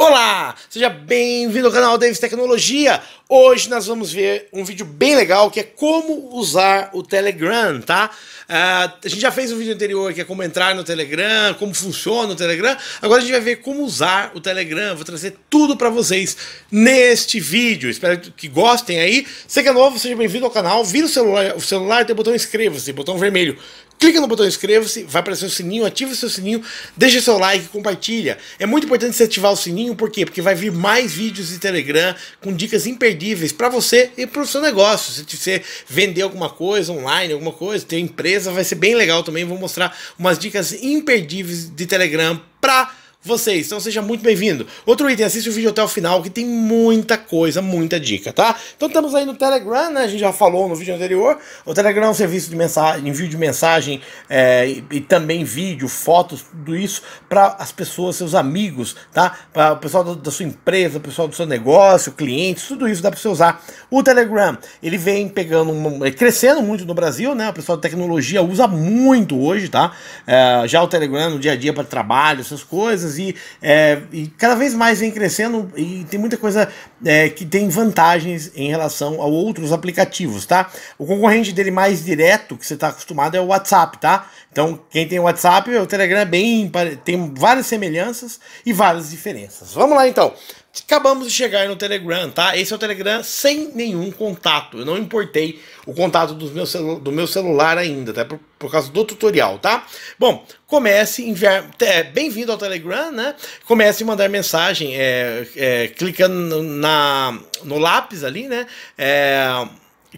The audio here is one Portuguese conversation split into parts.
Olá, seja bem-vindo ao canal Davis Tecnologia. Hoje nós vamos ver um vídeo bem legal que é como usar o Telegram, tá? Uh, a gente já fez um vídeo anterior que é como entrar no Telegram, como funciona o Telegram. Agora a gente vai ver como usar o Telegram. Vou trazer tudo para vocês neste vídeo. Espero que gostem aí. Se é novo, seja bem-vindo ao canal. Vira o celular, o celular tem o botão inscreva-se, botão vermelho clica no botão inscreva-se, vai aparecer o sininho, ativa o seu sininho, deixa seu like, compartilha. É muito importante você ativar o sininho, por quê? Porque vai vir mais vídeos de Telegram com dicas imperdíveis para você e para o seu negócio. Se você vender alguma coisa online, alguma coisa, ter empresa, vai ser bem legal também. Vou mostrar umas dicas imperdíveis de Telegram para vocês. Então seja muito bem-vindo. Outro item, assiste o vídeo até o final que tem muita coisa, muita dica, tá? Então estamos aí no Telegram, né? A gente já falou no vídeo anterior. O Telegram é um serviço de mensagem, envio de mensagem é, e, e, também vídeo, fotos, tudo isso para as pessoas, seus amigos, tá? Para o pessoal da, da, sua empresa, o pessoal do seu negócio, clientes, tudo isso dá para você usar. O Telegram, ele vem pegando, é crescendo muito no Brasil, né? O pessoal da tecnologia usa muito hoje, tá? É, já o Telegram no dia a dia para trabalho, essas coisas e, é, e, cada vez mais vem crescendo e tem muita coisa é, que tem vantagens em relação a outros aplicativos, tá? O concorrente dele mais direto que você está acostumado é o WhatsApp, tá? Então quem tem o WhatsApp, o Telegram é bem tem várias semelhanças e várias diferenças. Vamos lá então. Acabamos de chegar no Telegram, tá? Esse é o Telegram sem nenhum contato. Eu não importei o contato do meu, celu do meu celular ainda, tá? Por, por, causa do tutorial, tá? Bom, comece a enviar. É, Bem-vindo ao Telegram, né? Comece a mandar mensagem é, é, clicando na, no lápis ali, né? É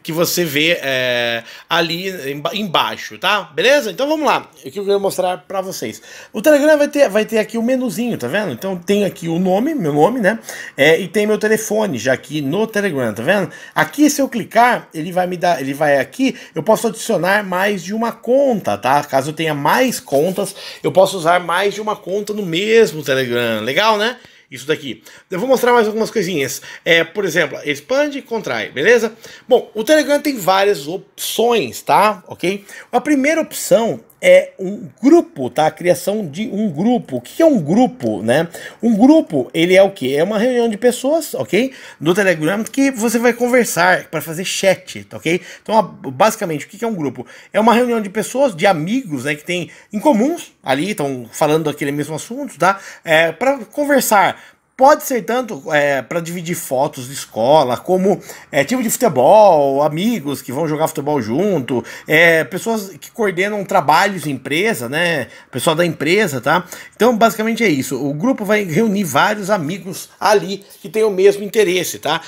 que você vê é, ali embaixo, tá? Beleza? Então vamos lá. O que eu quero mostrar para vocês. O Telegram vai ter, vai ter aqui o um menuzinho, tá vendo? Então tem aqui o nome, meu nome, né? É, e tem meu telefone já aqui no Telegram, tá vendo? Aqui se eu clicar, ele vai me dar, ele vai aqui, eu posso adicionar mais de uma conta, tá? Caso eu tenha mais contas, eu posso usar mais de uma conta no mesmo Telegram. Legal, né? isso daqui. Eu vou mostrar mais algumas coisinhas. É, por exemplo, expande, contrai, beleza? Bom, o Telegram tem várias opções, tá? Ok? A primeira opção é um grupo, tá? A criação de um grupo. O que é um grupo, né? Um grupo, ele é o que? É uma reunião de pessoas, ok? No Telegram que você vai conversar para fazer chat, tá ok? Então, basicamente, o que é um grupo? É uma reunião de pessoas, de amigos, né? Que tem em comuns ali, estão falando aquele mesmo assunto, tá? É, para conversar, Pode ser tanto é, para dividir fotos de escola, como é, time de futebol, amigos que vão jogar futebol junto, é, pessoas que coordenam trabalhos em empresa, né? Pessoal da empresa, tá? Então, basicamente é isso. O grupo vai reunir vários amigos ali que tem o mesmo interesse, tá?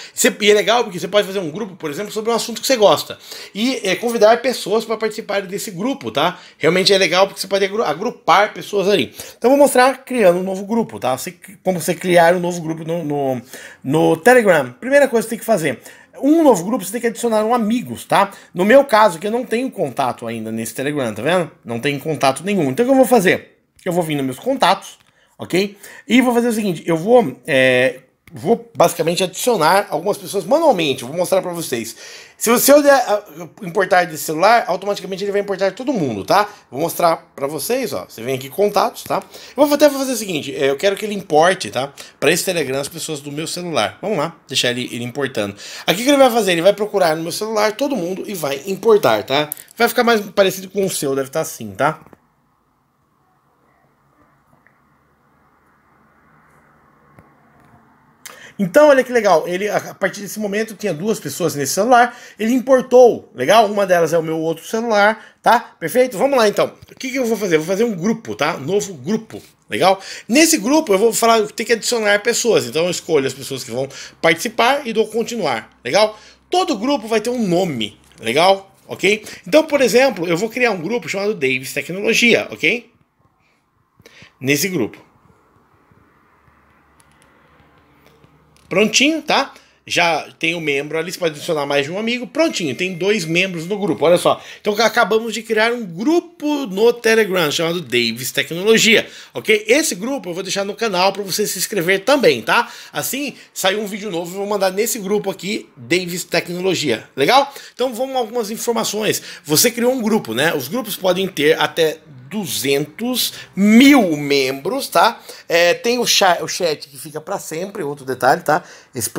E é legal porque você pode fazer um grupo, por exemplo, sobre um assunto que você gosta e é, convidar pessoas para participarem desse grupo, tá? Realmente é legal porque você pode agrupar pessoas ali. Então, vou mostrar criando um novo grupo, tá? Você, como você criar um novo grupo no, no, no Telegram. Primeira coisa que você tem que fazer um novo grupo, você tem que adicionar um amigos, tá? No meu caso, que eu não tenho contato ainda nesse Telegram, tá vendo? Não tenho contato nenhum. Então o que eu vou fazer? Eu vou vir nos meus contatos, ok? E vou fazer o seguinte: eu vou é, vou basicamente adicionar algumas pessoas manualmente. vou mostrar para vocês. Se você olhar ah, importar de celular, automaticamente ele vai importar todo mundo, tá? Vou mostrar para vocês, ó. Você vem aqui contatos, tá? Eu vou até fazer o seguinte, eh, eu quero que ele importe, tá? Para esse Telegram as pessoas do meu celular. Vamos lá, deixar ele, ele importando. Aqui que ele vai fazer, ele vai procurar no meu celular todo mundo e vai importar, tá? Vai ficar mais parecido com o seu, deve estar tá assim, tá? Então, olha que legal, ele a partir desse momento tinha duas pessoas nesse celular, ele importou, legal? Uma delas é o meu outro celular, tá? Perfeito? Vamos lá então. O que, que eu vou fazer? vou fazer um grupo, tá? novo grupo, legal? Nesse grupo eu vou falar, que tem que adicionar pessoas, então eu escolho as pessoas que vão participar e dou continuar, legal? Todo grupo vai ter um nome, legal? Ok? Então, por exemplo, eu vou criar um grupo chamado Davis Tecnologia, ok? Nesse grupo. Prontinho, tá? Já tem um membro ali, você pode adicionar mais de um amigo. Prontinho, tem dois membros no grupo. Olha só. Então acabamos de criar um grupo no Telegram chamado Davis Tecnologia, ok? Esse grupo eu vou deixar no canal para você se inscrever também, tá? Assim, saiu um vídeo novo, eu vou mandar nesse grupo aqui, Davis Tecnologia. Legal? Então vamos algumas informações. Você criou um grupo, né? Os grupos podem ter até 200 mil membros, tá? É, tem o, chat, o chat que fica para sempre, outro detalhe, tá? Esse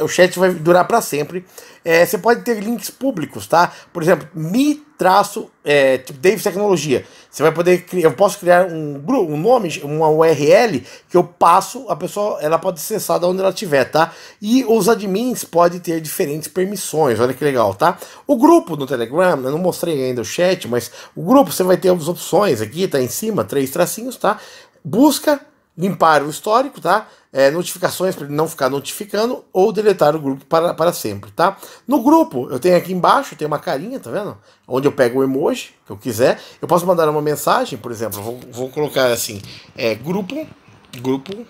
o chat vai durar para sempre é, você pode ter links públicos, tá? Por exemplo, me traço é, tipo Davis Tecnologia. Você vai poder criar, eu posso criar um grupo, um nome, uma URL que eu passo, a pessoa ela pode acessar da onde ela estiver, tá? E os admins podem ter diferentes permissões. Olha que legal, tá? O grupo no Telegram, eu não mostrei ainda o chat, mas o grupo você vai ter as opções aqui, tá em cima, três tracinhos, tá? Busca, limpar o histórico, tá? é, notificações para ele não ficar notificando ou deletar o grupo para, para sempre, tá? No grupo, eu tenho aqui embaixo, tem uma carinha, tá vendo? Onde eu pego o emoji que eu quiser. Eu posso mandar uma mensagem, por exemplo, vou, vou colocar assim: é, grupo, grupo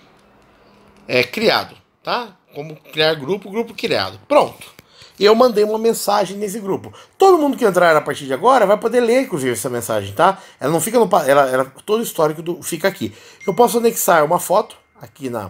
é, criado, tá? Como criar grupo, grupo criado. Pronto e eu mandei uma mensagem nesse grupo. Todo mundo que entrar a partir de agora vai poder ler, inclusive, essa mensagem, tá? Ela não fica no. Ela, ela todo o histórico do, fica aqui. Eu posso anexar uma foto aqui na,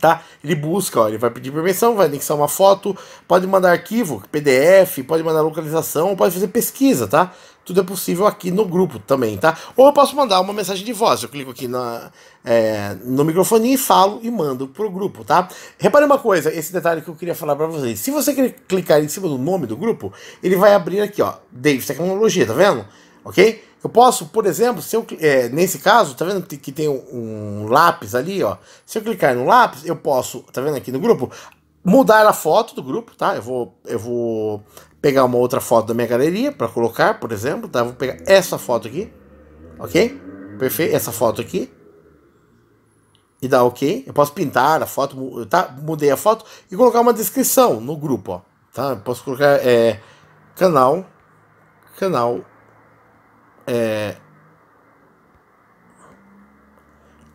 tá? Ele busca, ó, ele vai pedir permissão, vai anexar uma foto, pode mandar arquivo, PDF, pode mandar localização, pode fazer pesquisa, tá? Tudo é possível aqui no grupo também, tá? Ou eu posso mandar uma mensagem de voz. Eu clico aqui na, é, no microfone e falo e mando pro grupo, tá? Repare uma coisa, esse detalhe que eu queria falar para vocês. Se você clicar em cima do nome do grupo, ele vai abrir aqui, ó, Davis Tecnologia, tá vendo? Ok? Eu posso, por exemplo, se eu, é, nesse caso, tá vendo que tem um, lápis ali, ó. Se eu clicar no lápis, eu posso, tá vendo aqui no grupo, mudar a foto do grupo, tá? Eu vou, eu vou pegar uma outra foto da minha galeria para colocar, por exemplo, tá? Eu vou pegar essa foto aqui, ok? Perfeito, essa foto aqui. E dá ok. Eu posso pintar a foto, tá? Mudei a foto e colocar uma descrição no grupo, ó. Tá? Eu posso colocar é, canal, canal é,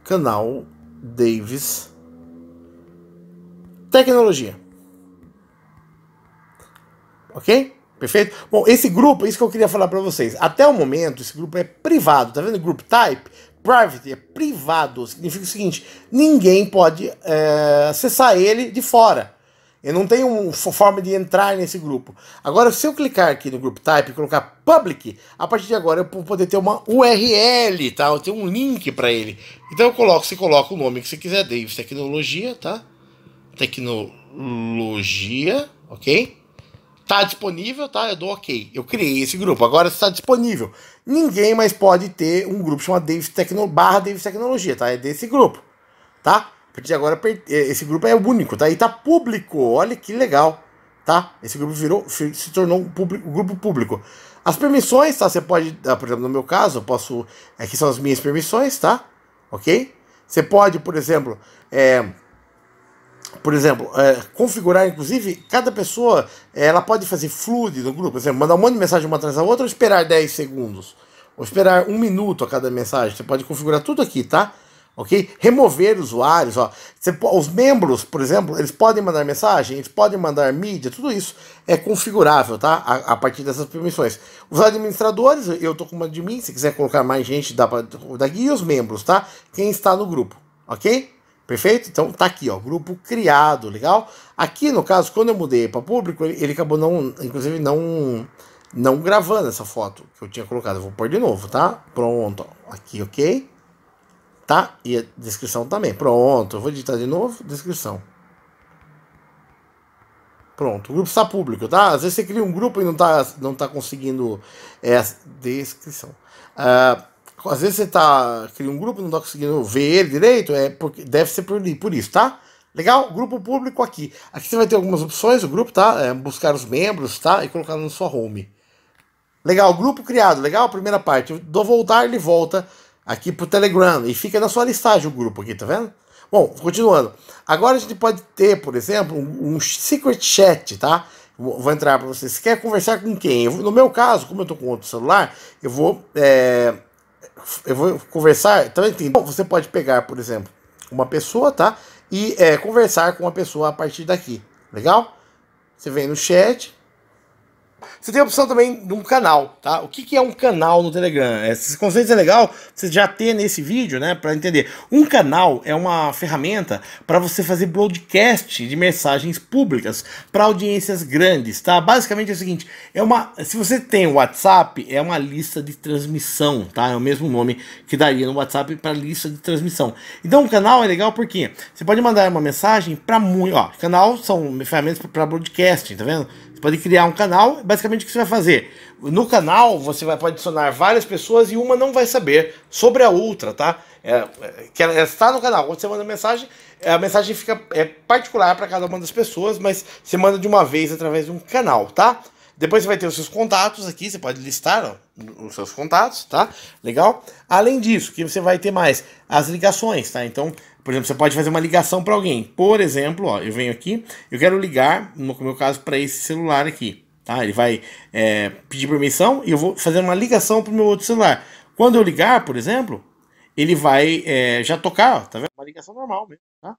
canal Davis Tecnologia. Ok? Perfeito? Bom, esse grupo, é isso que eu queria falar para vocês. Até o momento, esse grupo é privado. Tá vendo? Group type, private, é privado. Significa o seguinte: ninguém pode é, acessar ele de fora. Eu não tenho forma de entrar nesse grupo. Agora, se eu clicar aqui no Group Type e colocar Public, a partir de agora eu vou poder ter uma URL, tá? Eu tenho um link para ele. Então eu coloco, você coloca o nome que você quiser, Davis Tecnologia, tá? Tecnologia, ok? Tá disponível, tá? Eu dou ok. Eu criei esse grupo, agora está disponível. Ninguém mais pode ter um grupo chamado Davis Tecno... barra Davis Tecnologia, tá? É desse grupo, Tá? partir de agora é, esse grupo é único, tá? E tá público, olha que legal, tá? Esse grupo virou, se tornou um, público, um grupo público. As permissões, tá? Você pode, ah, por exemplo, no meu caso, eu posso, aqui são as minhas permissões, tá? Ok? Você pode, por exemplo, é, por exemplo, é, configurar, inclusive, cada pessoa, é, ela pode fazer fluid no grupo, por exemplo, mandar um monte de mensagem uma atrás da outra ou esperar 10 segundos, ou esperar um minuto a cada mensagem. Você pode configurar tudo aqui, tá? ok? Remover usuários, ó. Você, os membros, por exemplo, eles podem mandar mensagem, eles podem mandar mídia, tudo isso é configurável, tá? A, a partir dessas permissões. Os administradores, eu tô com uma de mim, se quiser colocar mais gente, dá para daqui, e os membros, tá? Quem está no grupo, ok? Perfeito? Então tá aqui, ó, grupo criado, legal? Aqui, no caso, quando eu mudei para público, ele, ele acabou não, inclusive, não não gravando essa foto que eu tinha colocado. Eu vou pôr de novo, tá? Pronto, ó. aqui, ok? tá? E a descrição também. Pronto, eu vou digitar de novo, descrição. Pronto, o grupo está público, tá? Às vezes você cria um grupo e não tá, não tá conseguindo é, descrição. Ah, às vezes você tá, cria um grupo e não tá conseguindo ver ele direito, é porque, deve ser por, por isso, tá? Legal? Grupo público aqui. Aqui você vai ter algumas opções, o grupo, tá? É, buscar os membros, tá? E colocar no sua home. Legal, grupo criado, legal? Primeira parte. Do voltar, ele volta aqui pro Telegram e fica na sua listagem o grupo aqui, tá vendo? Bom, continuando. Agora a gente pode ter, por exemplo, um, secret chat, tá? Vou entrar para vocês. Você quer conversar com quem? Eu, no meu caso, como eu tô com outro celular, eu vou, é, eu vou conversar. Também tá então você pode pegar, por exemplo, uma pessoa, tá? E é, conversar com a pessoa a partir daqui. Legal? Você vem no chat, você tem a opção também de um canal, tá? O que, que é um canal no Telegram? É, esse conceito é legal você já ter nesse vídeo, né? Para entender. Um canal é uma ferramenta para você fazer broadcast de mensagens públicas para audiências grandes, tá? Basicamente é o seguinte: é uma, se você tem o WhatsApp, é uma lista de transmissão, tá? É o mesmo nome que daria no WhatsApp para lista de transmissão. Então, um canal é legal porque você pode mandar uma mensagem para muito. Ó, canal são ferramentas para broadcast, tá vendo? Você pode criar um canal, basicamente o que você vai fazer? No canal você vai, pode adicionar várias pessoas e uma não vai saber sobre a outra, tá? É, é que ela está no canal. Quando você manda mensagem, a mensagem fica é, particular para cada uma das pessoas, mas você manda de uma vez através de um canal, tá? Depois você vai ter os seus contatos aqui, você pode listar ó, os seus contatos, tá? Legal? Além disso, que você vai ter mais as ligações, tá? Então, por exemplo, você pode fazer uma ligação para alguém. Por exemplo, ó, eu venho aqui, eu quero ligar, no meu caso, para esse celular aqui. Tá? Ele vai é, pedir permissão e eu vou fazer uma ligação para o meu outro celular. Quando eu ligar, por exemplo, ele vai é, já tocar, ó, tá vendo? Uma ligação normal mesmo, tá?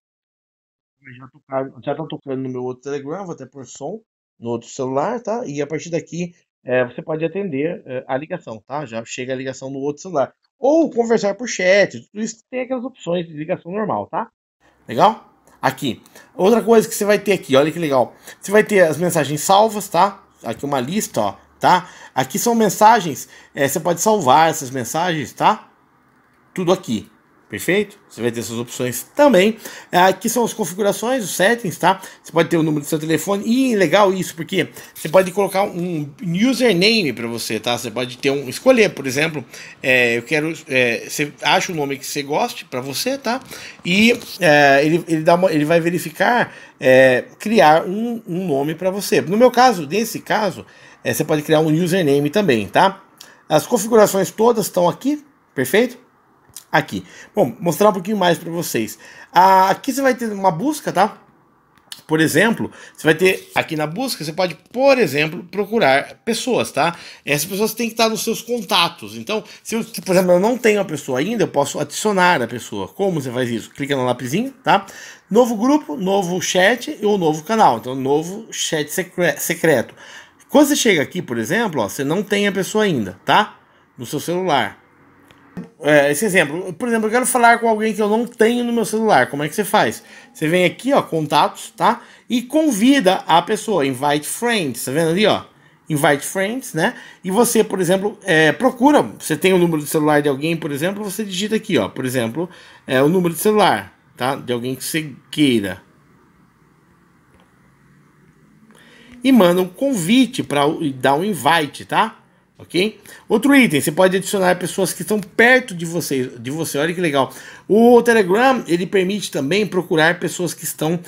Já, tocar, já tá tocando no meu outro Telegram, vou até por som no outro celular, tá? E a partir daqui é, você pode atender é, a ligação, tá? Já chega a ligação no outro celular. Ou conversar por chat, tudo isso tem aquelas opções de ligação normal, tá? Legal? Aqui. Outra coisa que você vai ter aqui, olha que legal. Você vai ter as mensagens salvas, tá? Aqui uma lista, ó, tá? Aqui são mensagens, é, você pode salvar essas mensagens, tá? Tudo aqui. Perfeito? Você vai ter essas opções também. Ah, aqui são as configurações, os settings, tá? Você pode ter o número do seu telefone. E legal isso, porque você pode colocar um username para você, tá? Você pode ter um escolher, por exemplo, é, eu quero. É, você acha o um nome que você goste para você, tá? E é, ele, ele, dá uma, ele vai verificar, é, criar um, um nome para você. No meu caso, nesse caso, é, você pode criar um username também, tá? As configurações todas estão aqui, perfeito? aqui. Bom, mostrar um pouquinho mais para vocês. Ah, aqui você vai ter uma busca, tá? Por exemplo, você vai ter aqui na busca, você pode, por exemplo, procurar pessoas, tá? Essas pessoas têm que estar nos seus contatos. Então, se eu, por exemplo, eu não tenho a pessoa ainda, eu posso adicionar a pessoa. Como você faz isso? Clica no lápisinho tá? Novo grupo, novo chat e um novo canal. Então, novo chat secreto. Quando você chega aqui, por exemplo, ó, você não tem a pessoa ainda, tá? No seu celular é, esse exemplo. Por exemplo, eu quero falar com alguém que eu não tenho no meu celular. Como é que você faz? Você vem aqui, ó, contatos, tá? E convida a pessoa, invite friends, tá vendo ali, ó? Invite friends, né? E você, por exemplo, é, procura. Você tem o número de celular de alguém, por exemplo, você digita aqui, ó, por exemplo, é, o número de celular, tá? De alguém que você queira. E manda um convite para dar um invite, tá? ok? Outro item, você pode adicionar pessoas que estão perto de você, de você. Olha que legal. O Telegram, ele permite também procurar pessoas que estão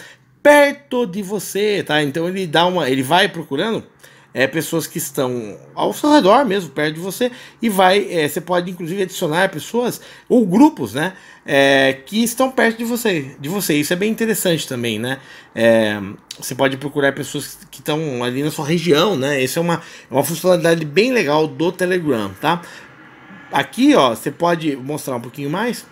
perto de você, tá? Então ele dá uma, ele vai procurando é, pessoas que estão ao seu redor mesmo, perto de você, e vai, é, você pode inclusive adicionar pessoas ou grupos, né, é, que estão perto de você, de você. Isso é bem interessante também, né? É, você pode procurar pessoas que estão ali na sua região, né? Isso é uma, é uma funcionalidade bem legal do Telegram, tá? Aqui, ó, você pode mostrar um pouquinho mais.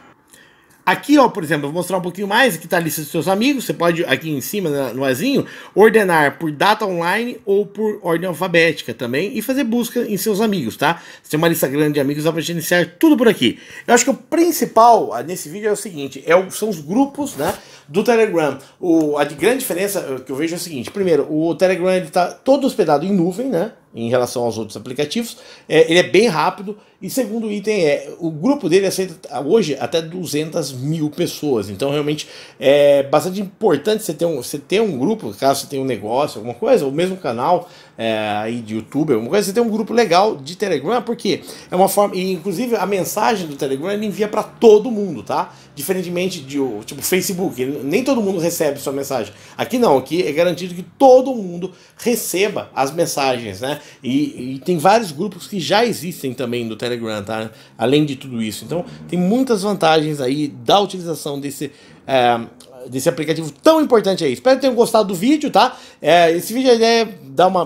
Aqui, ó, por exemplo, vou mostrar um pouquinho mais. Aqui está a lista dos seus amigos. Você pode, aqui em cima, no azinho, ordenar por data online ou por ordem alfabética também e fazer busca em seus amigos, tá? Se tem uma lista grande de amigos, dá para iniciar tudo por aqui. Eu acho que o principal ah, nesse vídeo é o seguinte, é o, são os grupos né, do Telegram. O, a grande diferença eh, que eu vejo é o seguinte. Primeiro, o Telegram está todo hospedado em nuvem, né? em relação aos outros aplicativos. É, ele é bem rápido. E segundo item é, o grupo dele aceita é hoje até 200 mil pessoas. Então realmente é bastante importante você ter um, você ter um grupo, caso você tenha um negócio, alguma coisa, ou mesmo canal, é, aí de YouTube, alguma coisa, você tem um grupo legal de Telegram, porque é uma forma. E inclusive a mensagem do Telegram ele envia para todo mundo, tá? Diferentemente de tipo Facebook, nem todo mundo recebe sua mensagem. Aqui não, aqui é garantido que todo mundo receba as mensagens, né? E, e tem vários grupos que já existem também no Telegram, tá? Além de tudo isso. Então tem muitas vantagens aí da utilização desse. É, desse aplicativo tão importante aí. Espero que tenham gostado do vídeo, tá? É, esse vídeo é dar uma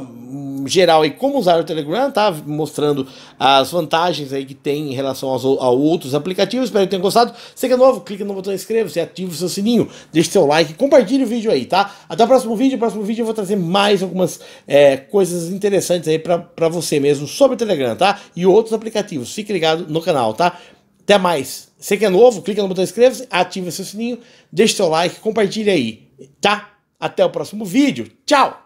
geral aí como usar o Telegram, tá? Mostrando as vantagens aí que tem em relação aos, a outros aplicativos. Espero que tenham gostado. Se é novo, clica no botão inscreva-se, ativa o seu sininho, deixe seu like, compartilhe o vídeo aí, tá? Até o próximo vídeo. No próximo vídeo eu vou trazer mais algumas é, coisas interessantes aí para você mesmo sobre o Telegram, tá? E outros aplicativos. Fique ligado no canal, tá? Até mais. Você é novo, clica no botão inscreva-se, ativa seu sininho, deixe seu like, compartilha aí, tá? Até o próximo vídeo. Tchau!